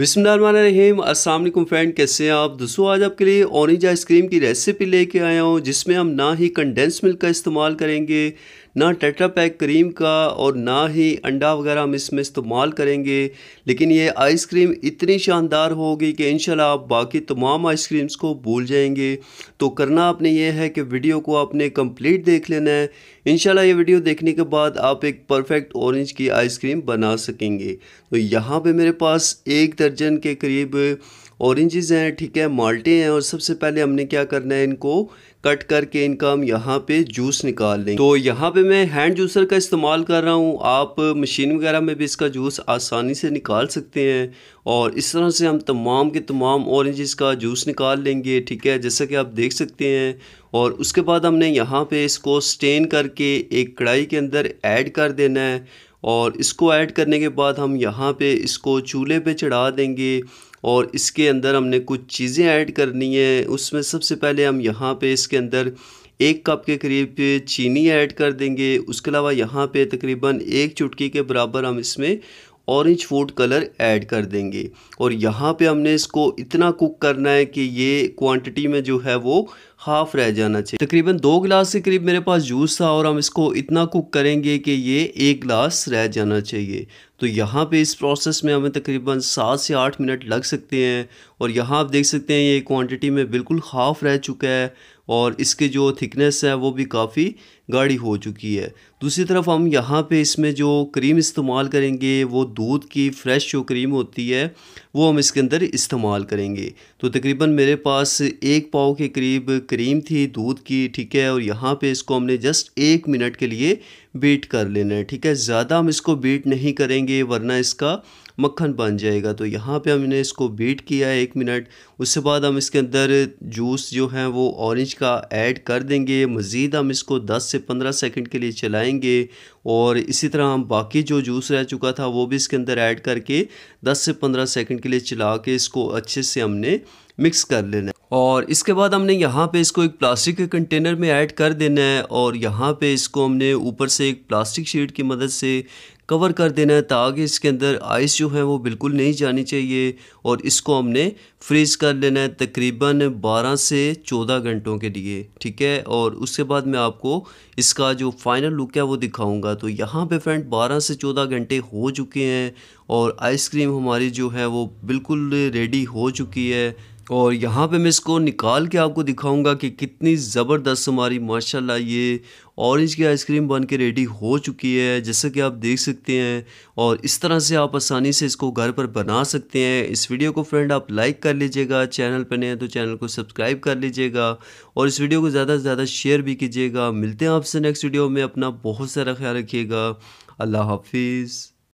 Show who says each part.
Speaker 1: बिसमीम असलम फ्रेंड कैसे हैं आप दोस्तों आज आपके लिए ऑरेंज आइसक्रीम की रेसिपी लेके आया हूँ जिसमें हम ना ही कंडेंस मिल्क का इस्तेमाल करेंगे ना टेट्रा पैक क्रीम का और ना ही अंडा वगैरह हम इसमें इस्तेमाल करेंगे लेकिन ये आइसक्रीम इतनी शानदार होगी कि इन आप बाकी तमाम आइसक्रीम्स को भूल जाएंगे तो करना आपने ये है कि वीडियो को आपने कंप्लीट देख लेना है इनशाला ये वीडियो देखने के बाद आप एक परफेक्ट ऑरेंज की आइसक्रीम बना सकेंगे तो यहाँ पर मेरे पास एक दर्जन के करीब ऑरेंजेस हैं ठीक है माल्टे हैं और सबसे पहले हमने क्या करना है इनको कट करके इनका हम यहाँ पे जूस निकाल लें तो यहाँ पे मैं हैंड जूसर का इस्तेमाल कर रहा हूँ आप मशीन वगैरह में भी इसका जूस आसानी से निकाल सकते हैं और इस तरह से हम तमाम के तमाम ऑरेंजेस का जूस निकाल लेंगे ठीक है जैसा कि आप देख सकते हैं और उसके बाद हमने यहाँ पे इसको स्टेन करके एक कढ़ाई के अंदर ऐड कर देना है और इसको ऐड करने के बाद हम यहाँ पे इसको चूल्हे पे चढ़ा देंगे और इसके अंदर हमने कुछ चीज़ें ऐड करनी है उसमें सबसे पहले हम यहाँ पे इसके अंदर एक कप के करीब चीनी ऐड कर देंगे उसके अलावा यहाँ पे तकरीबन एक चुटकी के बराबर हम इसमें ऑरेंज फूड कलर ऐड कर देंगे और यहाँ पे हमने इसको इतना कुक करना है कि ये क्वांटिटी में जो है वो हाफ रह जाना चाहिए तकरीबन दो गिलास के करीब मेरे पास जूस था और हम इसको इतना कुक करेंगे कि ये एक गिलास रह जाना चाहिए तो यहाँ पे इस प्रोसेस में हमें तकरीबन सात से आठ मिनट लग सकते हैं और यहाँ आप देख सकते हैं ये क्वांटिटी में बिल्कुल हाफ रह चुका है और इसके जो थिकनेस है वो भी काफ़ी गाढ़ी हो चुकी है दूसरी तरफ हम यहाँ पे इसमें जो क्रीम इस्तेमाल करेंगे वो दूध की फ़्रेश जो क्रीम होती है वो हम इसके अंदर इस्तेमाल करेंगे तो तकरीबन मेरे पास एक पाव के करीब क्रीम थी दूध की ठीक है और यहाँ पे इसको हमने जस्ट एक मिनट के लिए बीट कर लेना है ठीक है ज़्यादा हम इसको बीट नहीं करेंगे वरना इसका मक्खन बन जाएगा तो यहाँ पे हमने इसको बीट किया है एक मिनट उसके बाद हम इसके अंदर जूस जो है वो ऑरेंज का ऐड कर देंगे मज़ीद हम इसको 10 से 15 सेकंड के लिए चलाएंगे और इसी तरह हम बाकी जो जूस रह चुका था वो भी इसके अंदर ऐड करके 10 से 15 सेकंड के लिए चला के इसको अच्छे से हमने मिक्स कर लेना और इसके बाद हमने यहाँ पे इसको एक प्लास्टिक के कंटेनर में ऐड कर देना है और यहाँ पे इसको हमने ऊपर से एक प्लास्टिक शीट की मदद से कवर कर देना है ताकि इसके अंदर आइस जो है वो बिल्कुल नहीं जानी चाहिए और इसको हमने फ्रीज़ कर लेना है तकरीबन 12 से 14 घंटों के लिए ठीक है और उसके बाद मैं आपको इसका जो फाइनल लुक है वो दिखाऊंगा तो यहाँ पे फ्रेंड 12 से 14 घंटे हो चुके हैं और आइसक्रीम हमारी जो है वो बिल्कुल रेडी हो चुकी है और यहाँ पे मैं इसको निकाल के आपको दिखाऊंगा कि कितनी ज़बरदस्त हमारी माशाल्लाह ये ऑरेंज की आइसक्रीम बन के रेडी हो चुकी है जैसा कि आप देख सकते हैं और इस तरह से आप आसानी से इसको घर पर बना सकते हैं इस वीडियो को फ्रेंड आप लाइक कर लीजिएगा चैनल पर नए हैं तो चैनल को सब्सक्राइब कर लीजिएगा और इस वीडियो को ज़्यादा से ज़्यादा शेयर भी कीजिएगा मिलते हैं आपसे नेक्स्ट वीडियो में अपना बहुत सारा ख्याल रखिएगा अल्लाह हाफिज़